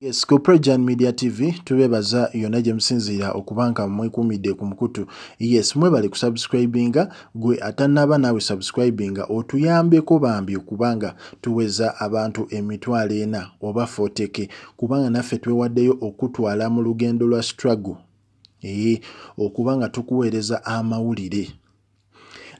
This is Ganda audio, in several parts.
yescoprejan media tv tubebaza yonna gye musinziira okuba nga mwekuumidde ku mukutu yes mwebale ku subscribinga gwe atannaba naawe subscribinga otuyambeko bambi okubanga tuweza abantu emitwalo ena oba foteke kubanga naffe twewaddeyo okutwala mu lugendo lwa struggle ee okuba nga tukuweereza amawulire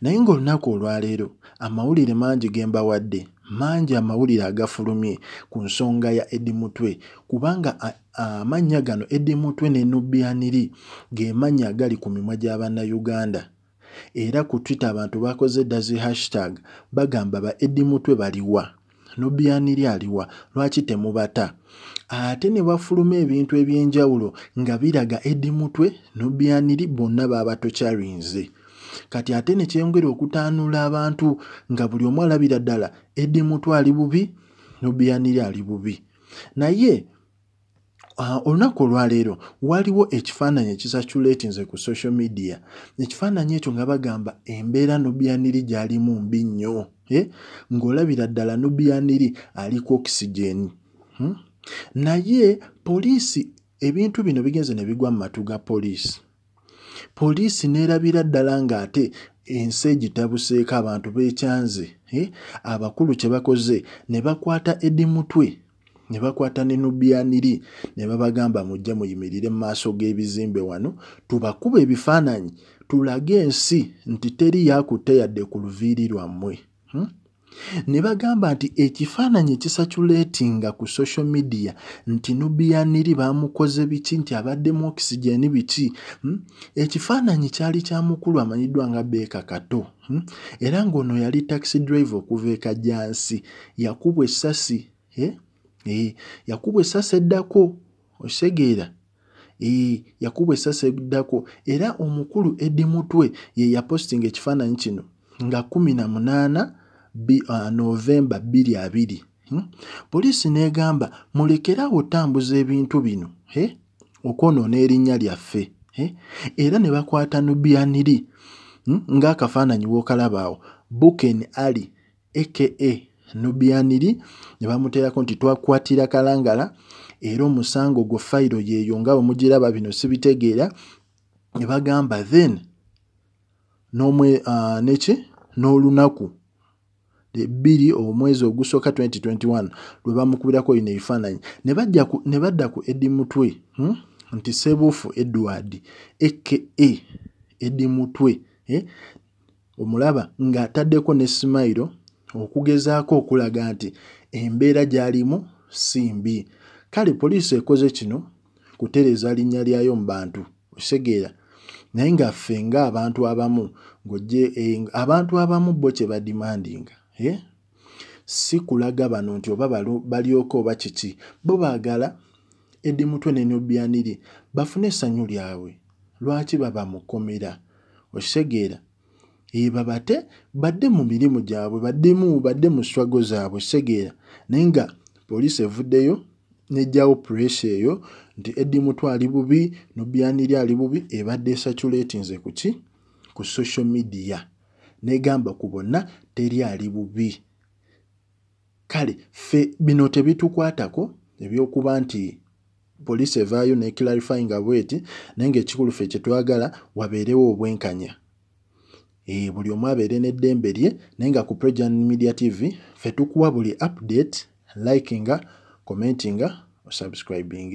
naye ngaolunaku olwaleero amawulire mangi gembawadde mangi amawulire agafulumye ku nsonga ya edi mutwe kubanga amannya gano edi mutwe ne nubianiri ge mannya agali ku mimwa gy'abannayuganda era ku twitter abantu bakoze edda zi hashtag bagamba ba edi mutwe baliwa nubianiri aliwa lwaki temubata ate ne bafuluma ebintu eby'enjawulo nga biraga edi mutwe nubianiri bonna baba tokyalinze kati ate ne kyengere okutanuula abantu nga buli omu alabira ddala eddi mutw ali bubi nobiyanire ali bubi naye olunaku olwaleero waliwo ekifaananyi ekisaculati nze ku social media ekifaananyi ekyo nga bagamba embeera nobiyaniri gyalimu mbi nnyo ng'olabira ddala nobiyaniri aliku okisigeni hmm? naye poliisi ebintu bino bigenze ne bigwa mu matu ga poliisi poliisi neerabira ddala ngaate ensi egitabuseeko abantu b'ekyanze eh, abakulu kye bakoze ne bakwata edimutwe ne bakwata ne nubyaniri ne babagamba mujja muyimirire mu maaso g'ebizimbe wano tubakuba ebifaananyi tulage ensi nti teri yakutte yadde ku luviiri lwammwe hmm? ne bagamba nti ekifaananyi ekisakyuleetinga ku social media nti nubiyaniri baamukoze biki nti abadde mu okisigeni biki hmm? ekifaananyi kyali kya mukulu amanyiddwa nga beeka kato hmm? era ng'ono yali taxi drive okuva ekajansi yakubwa essasi eh, yakubwa essasi eddako osegeera eh, yakubwa essasi eddako era omukulu eddi mutwe ye yapostinga ekifaananyi kino nga kumi na munaana Uh, novemba 22 hmm? poliisi negamba mulekeraawo otambuza ebintu bino okwonoona erinnya lyaffe era ne bakwata nubianiri hmm? ng'akafaananyi wookalabaawo buken ali aka nubianiri ne bamuteerako nti twakwatira kalangala era omusango gwo fayiro yeeyo nga bwemugiraba bino sibitegeera ne bagamba then nomwe uh, neki n'olunaku ebbiri omwezi ogusooka 2021 lwe bamukubirako yino ebifaananyi ne badda ku edimutwe hmm? nti sebuufu edward aka edimutwe eh? omulaba ng'ataddeko ne simairo okugezaako okulaga nti embeera gy'alimu si mbi kale poliisi ekoze kino kutereeza linnya lyayo mu bantu osegeera naye ngaffe ngaabantu abamu ngoje eh, abantu abamu bo kye badimandinga Eh? si kulaga bano nti oba balyoko oba kiki bo baagala edimutwe nenobyaniri bafune essanyu lyabwe lwaki babamukomera okitegeera ebabate badde mu mirimu gyabwe baddemu badde mu swago zaabwe segeera naye nga poliisi evuddeyo nejjawo puresa eyo nti edimutwe ali bubi nobyaniri ali bubi ebadde esaculatinze kuki ku social media negamba ku bonna teri ali bubi kale fe bino tebitukwatako ebyokuba nti poliisi evaayo neclarify nga bweti naye ngaekikulu fe kyetwagala wabeerewo obwenkanya e, buli omu abeere neddembe lye naye nga ku prejan media tv fe tukuwa buli update likinga commentinga osubscribing